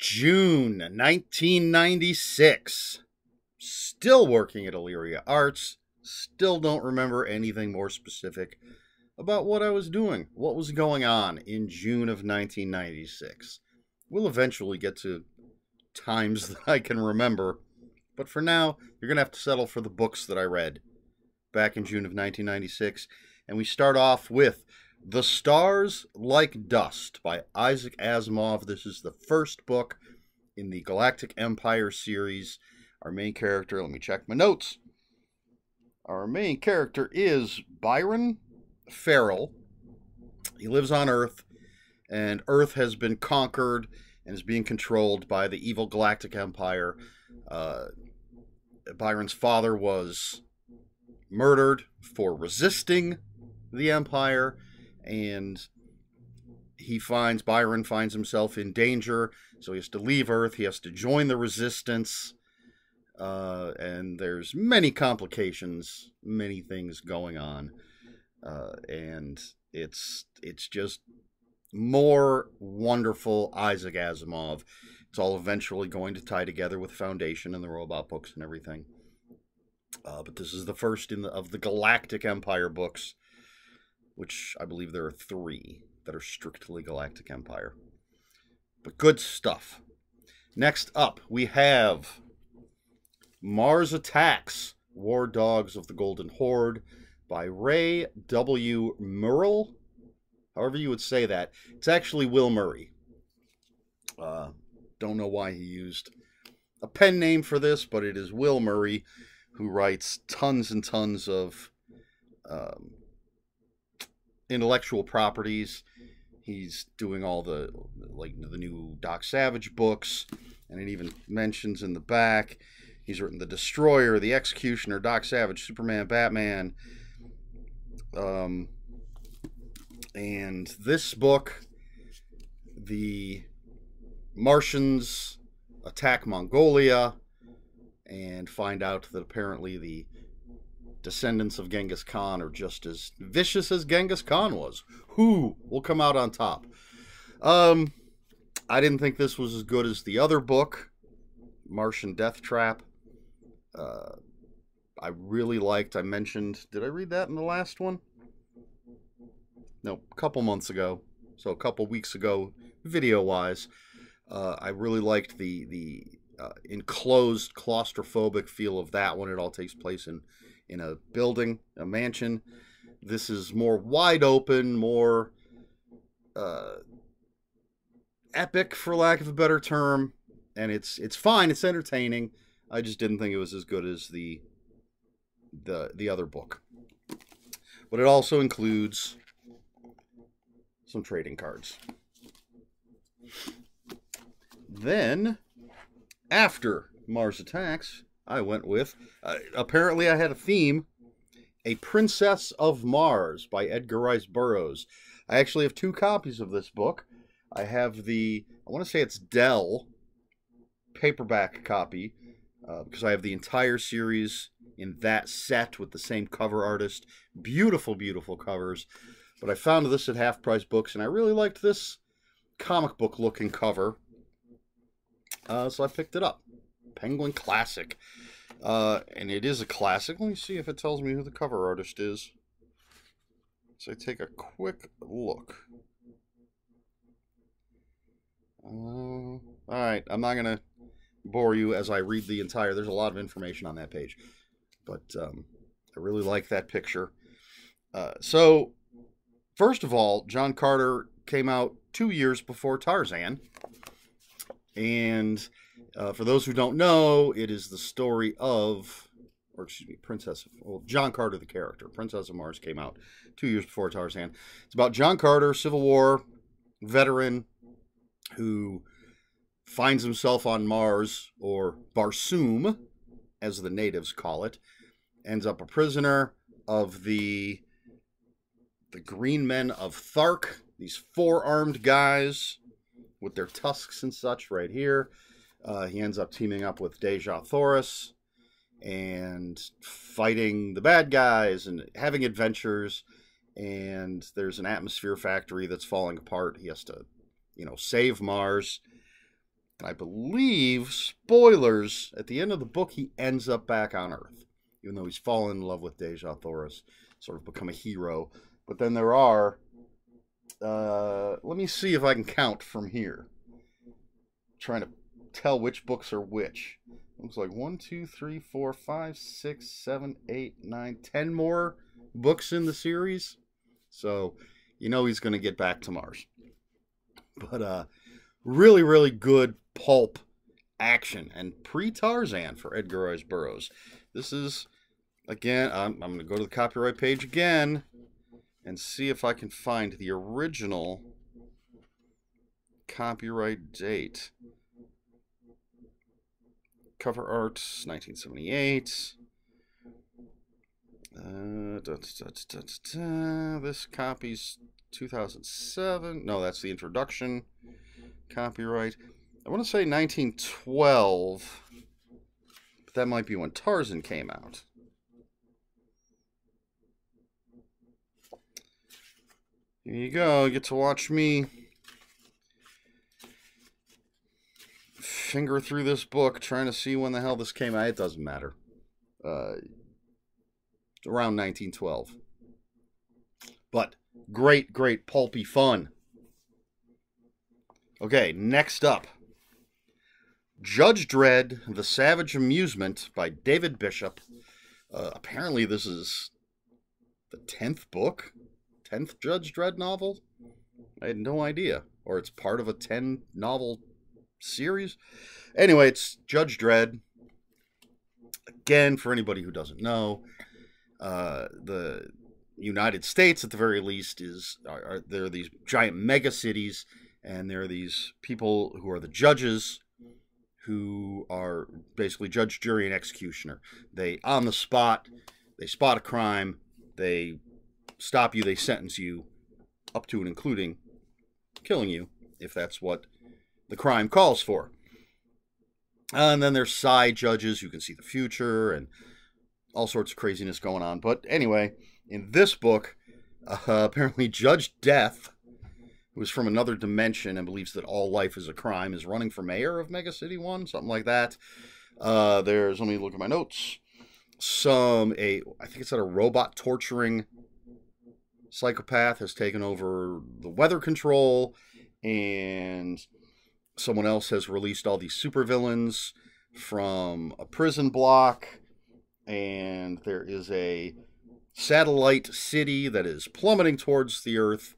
June 1996. Still working at Illyria Arts. Still don't remember anything more specific about what I was doing, what was going on in June of 1996. We'll eventually get to times that I can remember, but for now, you're going to have to settle for the books that I read back in June of 1996. And we start off with the Stars Like Dust by Isaac Asimov. This is the first book in the Galactic Empire series. Our main character, let me check my notes. Our main character is Byron Farrell. He lives on Earth, and Earth has been conquered and is being controlled by the evil Galactic Empire. Uh, Byron's father was murdered for resisting the Empire and he finds Byron finds himself in danger, so he has to leave Earth. He has to join the resistance, uh, and there's many complications, many things going on, uh, and it's it's just more wonderful Isaac Asimov. It's all eventually going to tie together with Foundation and the robot books and everything. Uh, but this is the first in the, of the Galactic Empire books which I believe there are three that are strictly Galactic Empire. But good stuff. Next up, we have Mars Attacks War Dogs of the Golden Horde by Ray W. Merle. However, you would say that. It's actually Will Murray. Uh, don't know why he used a pen name for this, but it is Will Murray who writes tons and tons of um, intellectual properties. He's doing all the like the new Doc Savage books, and it even mentions in the back he's written the Destroyer, the Executioner, Doc Savage, Superman, Batman. Um, and this book, the Martians attack Mongolia and find out that apparently the descendants of Genghis Khan are just as vicious as Genghis Khan was. Who will come out on top? Um, I didn't think this was as good as the other book, Martian Death Trap. Uh, I really liked. I mentioned. Did I read that in the last one? No, a couple months ago. So a couple weeks ago, video-wise, uh, I really liked the the uh, enclosed claustrophobic feel of that one. It all takes place in in a building, a mansion. This is more wide open, more uh, epic, for lack of a better term. And it's it's fine. It's entertaining. I just didn't think it was as good as the the the other book. But it also includes some trading cards. Then, after Mars Attacks, I went with. Uh, apparently, I had a theme A Princess of Mars by Edgar Rice Burroughs. I actually have two copies of this book. I have the, I want to say it's Dell paperback copy, uh, because I have the entire series in that set with the same cover artist. Beautiful, beautiful covers. But I found this at half price books, and I really liked this comic book looking cover. Uh, so I picked it up. Penguin Classic. Uh, and it is a classic. Let me see if it tells me who the cover artist is. So I take a quick look. Uh, all right, I'm not going to bore you as I read the entire. There's a lot of information on that page, but um, I really like that picture. Uh, so, first of all, John Carter came out two years before Tarzan, and uh, for those who don't know, it is the story of, or excuse me, Princess, well, John Carter, the character. Princess of Mars came out two years before Tarzan. It's about John Carter, Civil War veteran, who finds himself on Mars, or Barsoom, as the natives call it, ends up a prisoner of the the Green Men of Thark, these four armed guys with their tusks and such right here. Uh, he ends up teaming up with Deja Thoris and fighting the bad guys and having adventures. And there's an atmosphere factory that's falling apart. He has to, you know, save Mars. And I believe, spoilers, at the end of the book, he ends up back on Earth, even though he's fallen in love with Deja Thoris, sort of become a hero. But then there are, uh, let me see if I can count from here. I'm trying to tell which books are which. It looks like one, two, three, four, five, six, seven, eight, nine, ten more books in the series. So you know he's going to get back to Mars. But uh, really, really good pulp action and pre Tarzan for Edgar Rice Burroughs. This is, again, I'm, I'm going to go to the copyright page again and see if I can find the original copyright date cover art 1978. Uh, da, da, da, this copy's 2007. No, that's the introduction. Copyright. I want to say 1912. But that might be when Tarzan came out. Here you go. You get to watch me finger through this book trying to see when the hell this came out. It doesn't matter. Uh, around 1912. But great, great pulpy fun. Okay, next up Judge Dredd, The Savage Amusement by David Bishop. Uh, apparently, this is the 10th book, 10th Judge Dredd novel. I had no idea. Or it's part of a 10 novel series. Anyway, it's Judge Dredd. Again, for anybody who doesn't know, uh, the United States, at the very least, is are, are, there are these giant mega cities, and there are these people who are the judges, who are basically judge, jury, and executioner. They on the spot, they spot a crime, they stop you, they sentence you, up to and including killing you, if that's what the crime calls for. Uh, and then there's side judges who can see the future and all sorts of craziness going on. But anyway, in this book, uh, apparently Judge Death, who is from another dimension and believes that all life is a crime, is running for mayor of Mega City 1, something like that. Uh, there's, let me look at my notes. Some, a, I think it's that a robot torturing psychopath has taken over the weather control and someone else has released all these supervillains from a prison block, and there is a satellite city that is plummeting towards the Earth,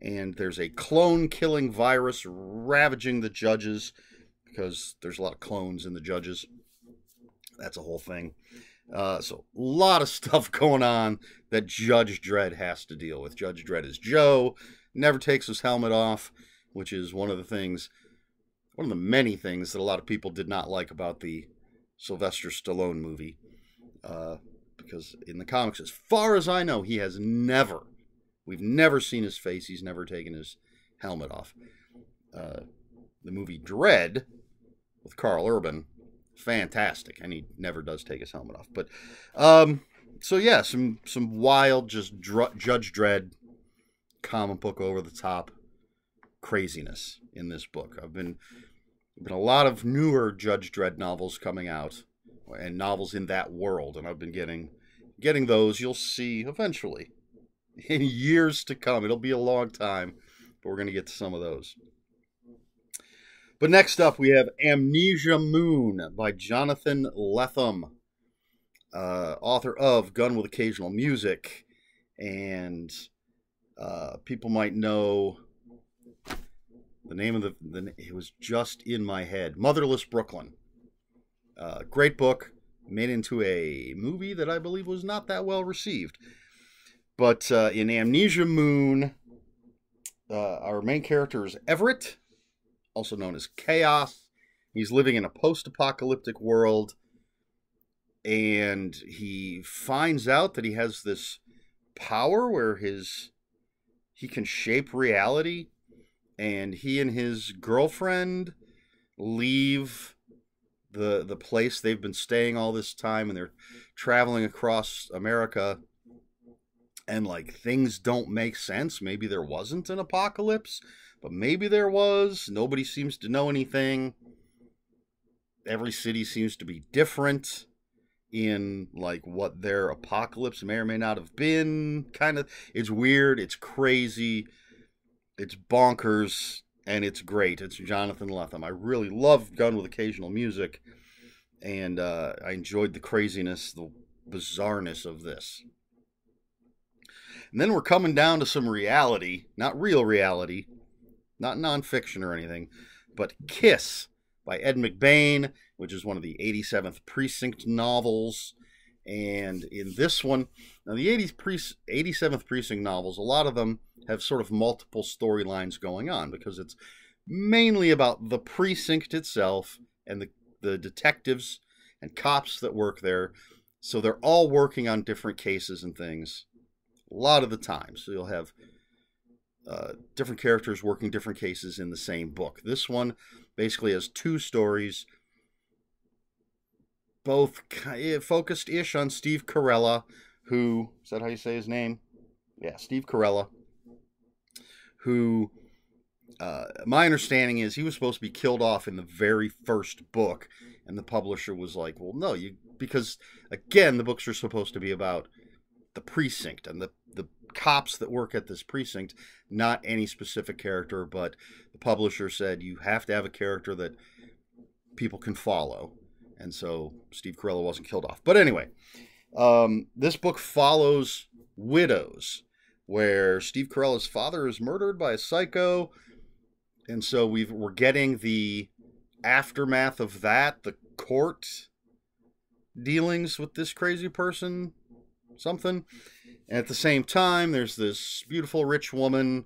and there's a clone killing virus ravaging the judges because there's a lot of clones in the judges. That's a whole thing. Uh, so a lot of stuff going on that Judge Dredd has to deal with. Judge Dredd is Joe, never takes his helmet off, which is one of the things one of the many things that a lot of people did not like about the Sylvester Stallone movie. Uh, because in the comics, as far as I know, he has never, we've never seen his face. He's never taken his helmet off. Uh, the movie Dread with Carl Urban, fantastic, and he never does take his helmet off. But um, so yeah, some some wild, just Dr- Judge Dread, comic book over the top craziness in this book. I've been been a lot of newer Judge Dredd novels coming out, and novels in that world, and I've been getting getting those. You'll see eventually, in years to come. It'll be a long time, but we're going to get to some of those. But next up, we have Amnesia Moon by Jonathan Lethem, uh, author of Gun with Occasional Music. And uh, people might know the name of the, the it was just in my head. Motherless Brooklyn. Uh, great book made into a movie that I believe was not that well received. But uh, in Amnesia Moon, uh, our main character is Everett, also known as Chaos. He's living in a post apocalyptic world, and he finds out that he has this power where his he can shape reality and he and his girlfriend leave the the place they've been staying all this time and they're traveling across America and like things don't make sense. Maybe there wasn't an apocalypse, but maybe there was. Nobody seems to know anything. Every city seems to be different in like what their apocalypse may or may not have been kind of it's weird, it's crazy. It's bonkers and it's great. It's Jonathan Lethem. I really love Gun with occasional music, and uh, I enjoyed the craziness, the bizarreness of this. And then we're coming down to some reality, not real reality, not nonfiction or anything, but Kiss by Ed McBain, which is one of the 87th Precinct novels. And in this one, now the 80th pre- 87th Precinct novels, a lot of them have sort of multiple storylines going on because it's mainly about the precinct itself and the, the detectives and cops that work there. So they're all working on different cases and things a lot of the time. So you'll have uh, different characters working different cases in the same book. This one basically has two stories both eh, focused ish on Steve Carella, who is that how you say his name? Yeah, Steve Carella, who uh, my understanding is he was supposed to be killed off in the very first book, and the publisher was like, "Well, no, you because again, the books are supposed to be about the precinct and the the cops that work at this precinct, not any specific character, but the publisher said you have to have a character that people can follow and so Steve Carella wasn't killed off. But anyway, um, this book follows Widows, where Steve Carella's father is murdered by a psycho. And so we are getting the aftermath of that, the court dealings with this crazy person, something. And at the same time, there's this beautiful rich woman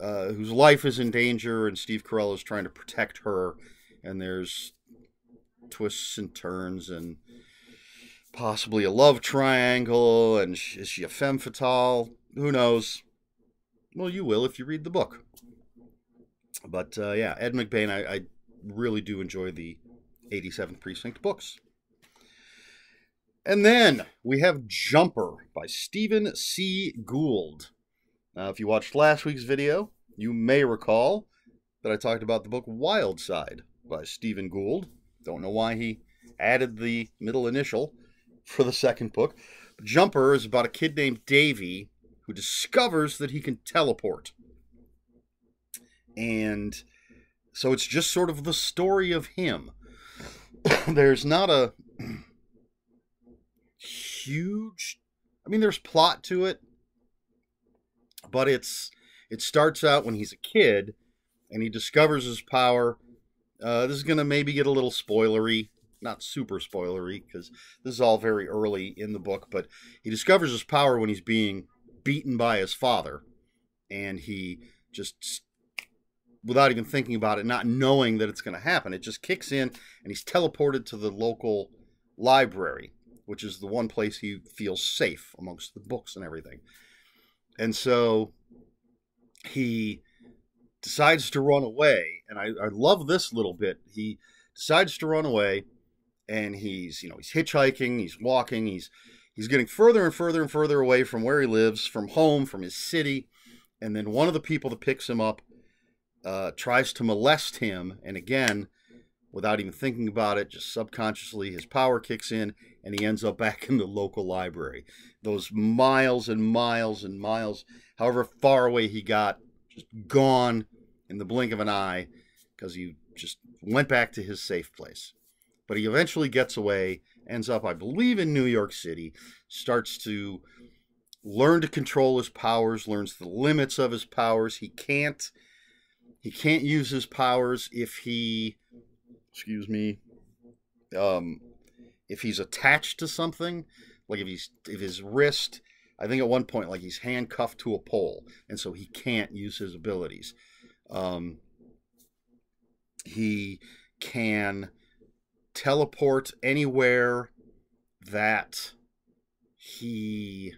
uh, whose life is in danger, and Steve Carell is trying to protect her. And there's twists and turns and possibly a love triangle. And is she a femme fatale? Who knows? Well, you will if you read the book. But uh, yeah, Ed McBain, I, I really do enjoy the 87th Precinct books. And then we have Jumper by Stephen C. Gould. Now, if you watched last week's video, you may recall that I talked about the book Wild Side by Stephen Gould. Don't know why he added the middle initial for the second book. Jumper is about a kid named Davy who discovers that he can teleport. And so it's just sort of the story of him. there's not a huge I mean there's plot to it, but it's it starts out when he's a kid and he discovers his power uh, this is going to maybe get a little spoilery, not super spoilery, because this is all very early in the book, but he discovers his power when he's being beaten by his father, and he just, without even thinking about it, not knowing that it's going to happen, it just kicks in, and he's teleported to the local library, which is the one place he feels safe amongst the books and everything. And so he decides to run away, and I, I love this little bit. He decides to run away, and he's you know he's hitchhiking, he's walking, he's he's getting further and further and further away from where he lives, from home, from his city, and then one of the people that picks him up uh, tries to molest him, and again, without even thinking about it, just subconsciously, his power kicks in, and he ends up back in the local library. Those miles and miles and miles, however far away he got just gone in the blink of an eye because he just went back to his safe place. But he eventually gets away, ends up, I believe, in New York City, starts to learn to control his powers, learns the limits of his powers. He can't he can't use his powers if he excuse me um if he's attached to something like if he's if his wrist I think at one point, like he's handcuffed to a pole, and so he can't use his abilities. Um, he can teleport anywhere that he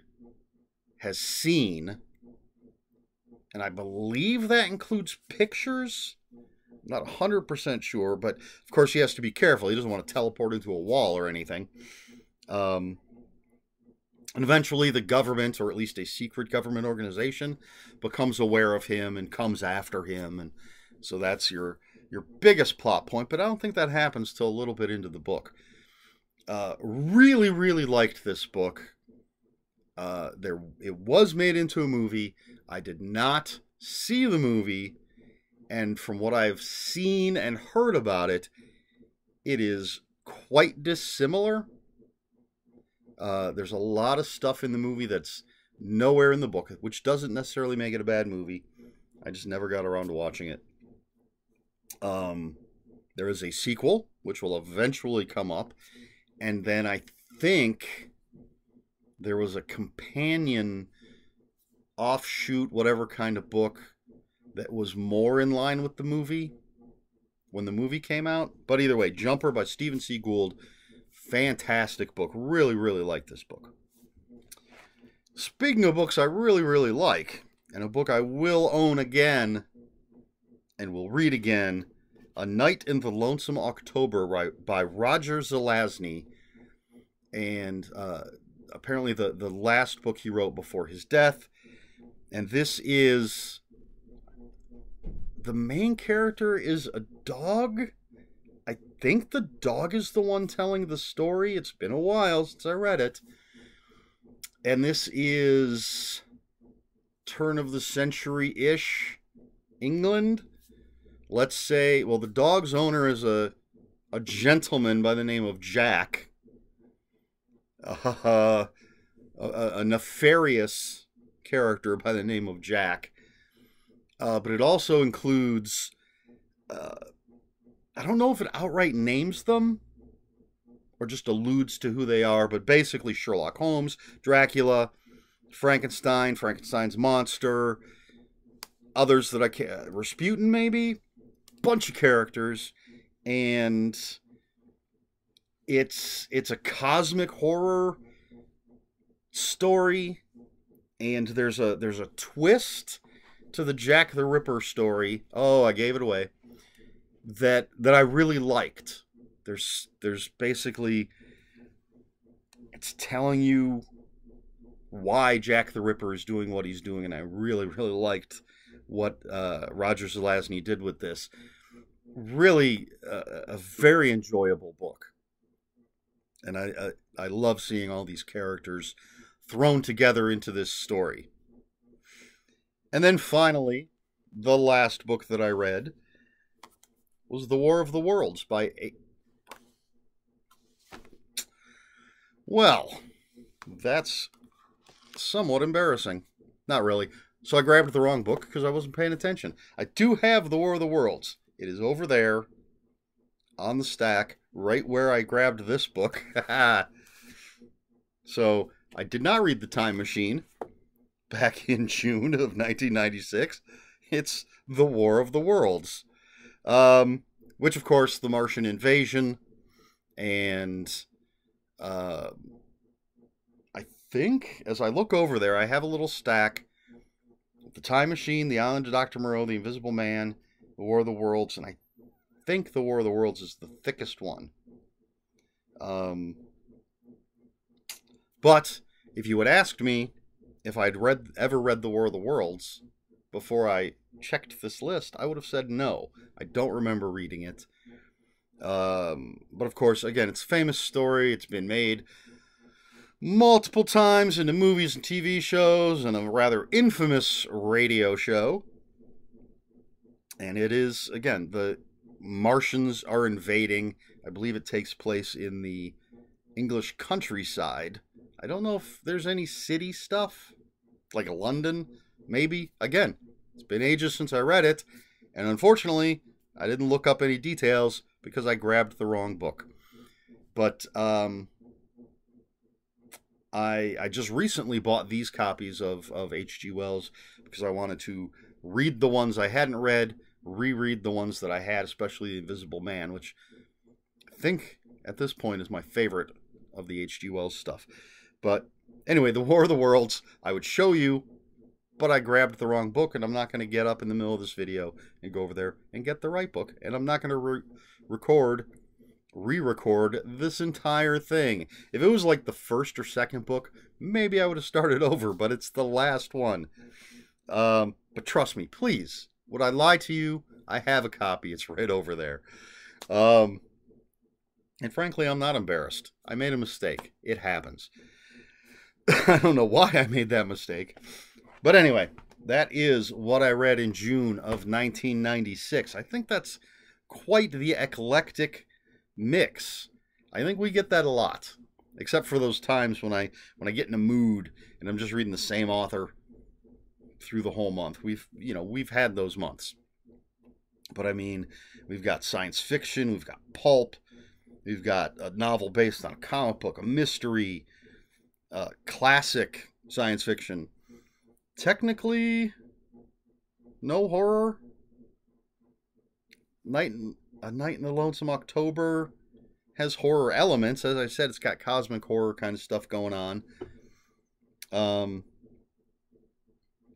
has seen, and I believe that includes pictures. I'm not 100% sure, but of course he has to be careful. He doesn't want to teleport into a wall or anything. Um, and eventually, the government, or at least a secret government organization, becomes aware of him and comes after him. And so that's your your biggest plot point. But I don't think that happens till a little bit into the book. Uh, really, really liked this book. Uh, there, it was made into a movie. I did not see the movie, and from what I've seen and heard about it, it is quite dissimilar uh, there's a lot of stuff in the movie that's nowhere in the book, which doesn't necessarily make it a bad movie. I just never got around to watching it. Um, there is a sequel, which will eventually come up. And then I think there was a companion offshoot, whatever kind of book, that was more in line with the movie when the movie came out. But either way, Jumper by Stephen C. Gould Fantastic book. Really, really like this book. Speaking of books I really, really like, and a book I will own again and will read again, A Night in the Lonesome October by Roger Zelazny. And uh, apparently the, the last book he wrote before his death. And this is the main character is a dog think the dog is the one telling the story. It's been a while since I read it. And this is turn of the century ish England. Let's say, well, the dog's owner is a, a gentleman by the name of Jack. Uh, a, a, nefarious character by the name of Jack. Uh, but it also includes uh, I don't know if it outright names them or just alludes to who they are, but basically Sherlock Holmes, Dracula, Frankenstein, Frankenstein's monster, others that I can't, Rasputin maybe, bunch of characters, and it's it's a cosmic horror story, and there's a there's a twist to the Jack the Ripper story. Oh, I gave it away that that I really liked. There's there's basically it's telling you why Jack the Ripper is doing what he's doing, and I really really liked what uh, Roger Zelazny did with this. Really, uh, a very enjoyable book, and I, I I love seeing all these characters thrown together into this story. And then finally, the last book that I read was The War of the Worlds by. A- well, that's somewhat embarrassing. Not really. So I grabbed the wrong book because I wasn't paying attention. I do have The War of the Worlds. It is over there on the stack, right where I grabbed this book. so I did not read The Time Machine back in June of 1996. It's The War of the Worlds. Um, which, of course, the Martian invasion and. Uh, I think as I look over there, I have a little stack The Time Machine, The Island of Dr. Moreau, The Invisible Man, The War of the Worlds, and I think The War of the Worlds is the thickest one. Um, but if you had asked me if I'd read ever read The War of the Worlds, before I checked this list, I would have said no. I don't remember reading it. Um, but of course, again, it's a famous story. It's been made multiple times into movies and TV shows and a rather infamous radio show. And it is, again, the Martians are invading. I believe it takes place in the English countryside. I don't know if there's any city stuff, like London, maybe. Again, it's been ages since I read it, and unfortunately, I didn't look up any details because I grabbed the wrong book. But um, I I just recently bought these copies of of H.G. Wells because I wanted to read the ones I hadn't read, reread the ones that I had, especially The Invisible Man, which I think at this point is my favorite of the H.G. Wells stuff. But anyway, The War of the Worlds, I would show you but I grabbed the wrong book, and I'm not going to get up in the middle of this video and go over there and get the right book. And I'm not going to re record, re record this entire thing. If it was like the first or second book, maybe I would have started over, but it's the last one. Um, but trust me, please, would I lie to you? I have a copy, it's right over there. Um, and frankly, I'm not embarrassed. I made a mistake. It happens. I don't know why I made that mistake. But anyway, that is what I read in June of 1996. I think that's quite the eclectic mix. I think we get that a lot, except for those times when I when I get in a mood and I'm just reading the same author through the whole month. We've you know we've had those months, but I mean we've got science fiction, we've got pulp, we've got a novel based on a comic book, a mystery, uh, classic science fiction, technically no horror. Night in, a Night in the Lonesome October has horror elements. As I said, it's got cosmic horror kind of stuff going on. Um,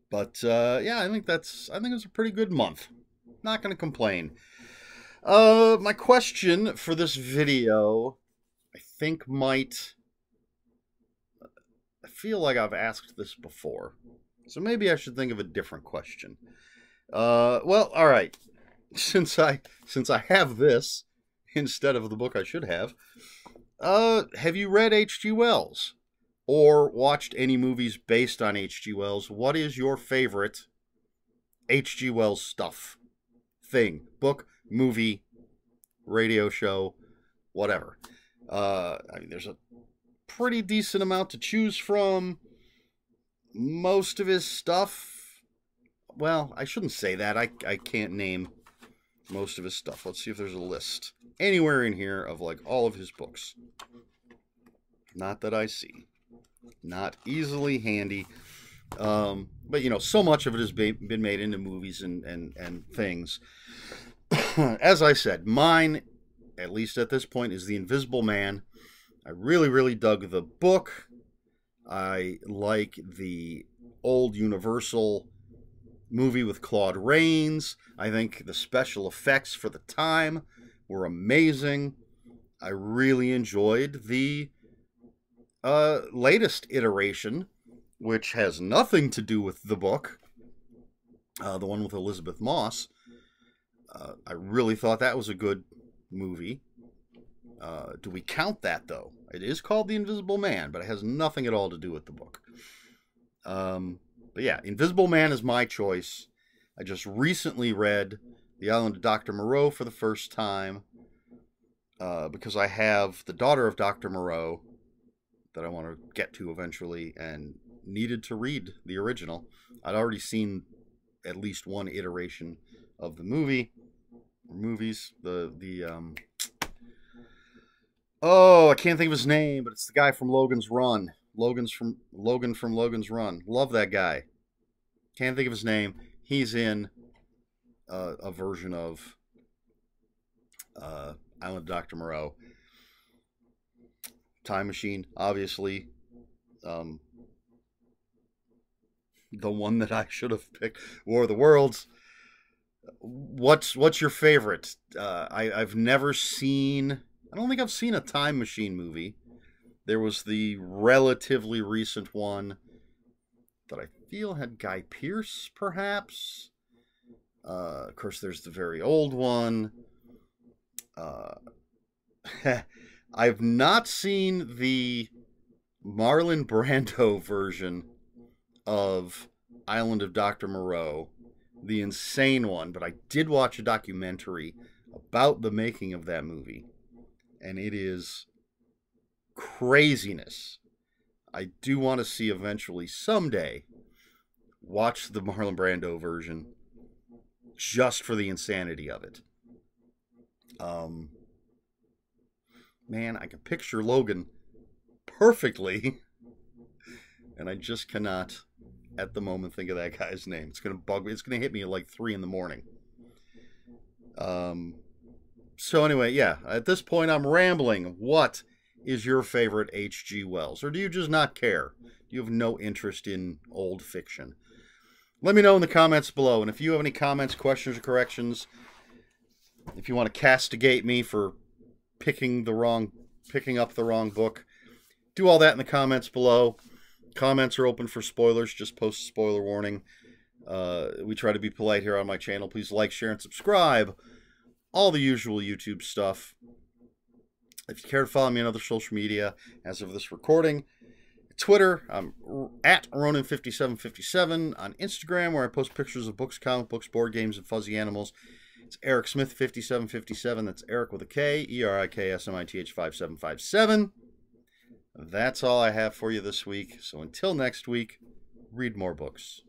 but uh, yeah, I think that's I think it was a pretty good month. Not gonna complain. Uh, my question for this video, I think might. I feel like I've asked this before. So maybe I should think of a different question. Uh, well, all right. Since I since I have this instead of the book I should have, uh, have you read H.G. Wells or watched any movies based on H.G. Wells? What is your favorite H.G. Wells stuff? Thing, book, movie, radio show, whatever. Uh, I mean, there's a pretty decent amount to choose from most of his stuff. Well, I shouldn't say that. I, I can't name most of his stuff. Let's see if there's a list anywhere in here of like all of his books. Not that I see. Not easily handy. Um, but you know, so much of it has been made into movies and, and, and things. As I said, mine, at least at this point, is The Invisible Man. I really, really dug the book. I like the old Universal movie with Claude Rains. I think the special effects for the time were amazing. I really enjoyed the uh, latest iteration, which has nothing to do with the book, uh, the one with Elizabeth Moss. Uh, I really thought that was a good movie. Uh, do we count that though? It is called The Invisible Man, but it has nothing at all to do with the book. Um, but yeah, Invisible Man is my choice. I just recently read The Island of Dr. Moreau for the first time uh, because I have the daughter of Dr. Moreau that I want to get to eventually and needed to read the original. I'd already seen at least one iteration of the movie movies the the um Oh, I can't think of his name, but it's the guy from Logan's Run. Logan's from Logan from Logan's Run. Love that guy. Can't think of his name. He's in uh, a version of uh, Island of Dr. Moreau. Time Machine, obviously. Um, the one that I should have picked, War of the Worlds. What's what's your favorite? Uh, I, I've never seen I don't think I've seen a Time Machine movie. There was the relatively recent one that I feel had Guy Pearce, perhaps. Uh, of course, there's the very old one. Uh, I've not seen the Marlon Brando version of Island of Dr. Moreau, the insane one, but I did watch a documentary about the making of that movie and it is craziness. I do want to see eventually someday watch the Marlon Brando version just for the insanity of it. Um, man, I can picture Logan perfectly, and I just cannot at the moment think of that guy's name. It's gonna bug me. It's gonna hit me at like three in the morning. Um, so anyway, yeah, at this point I'm rambling. What is your favorite H.G. Wells? Or do you just not care? Do you have no interest in old fiction? Let me know in the comments below. And if you have any comments, questions, or corrections, if you want to castigate me for picking the wrong picking up the wrong book, do all that in the comments below. Comments are open for spoilers, just post spoiler warning. Uh, we try to be polite here on my channel. Please like, share, and subscribe all the usual YouTube stuff. If you care to follow me on other social media, as of this recording, Twitter, I'm at ronin 5757 On Instagram, where I post pictures of books, comic books, board games, and fuzzy animals, it's Eric Smith5757. That's Eric with a K, E R I K S M I T H 5757. That's all I have for you this week. So until next week, read more books.